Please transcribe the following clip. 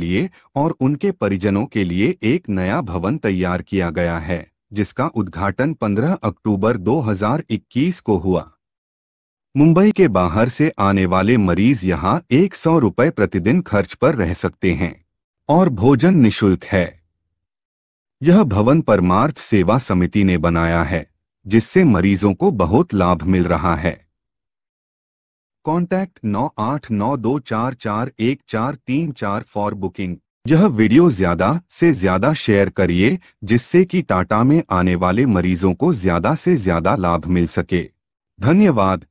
लिए और उनके परिजनों के लिए एक नया भवन तैयार किया गया है जिसका उद्घाटन 15 अक्टूबर 2021 को हुआ मुंबई के बाहर से आने वाले मरीज यहां एक सौ प्रतिदिन खर्च पर रह सकते हैं और भोजन निशुल्क है यह भवन परमार्थ सेवा समिति ने बनाया है जिससे मरीजों को बहुत लाभ मिल रहा है कॉन्टैक्ट नौ आठ नौ दो चार चार एक चार तीन चार फॉर बुकिंग यह वीडियो ज्यादा से ज्यादा शेयर करिए जिससे कि टाटा में आने वाले मरीजों को ज्यादा से ज्यादा लाभ मिल सके धन्यवाद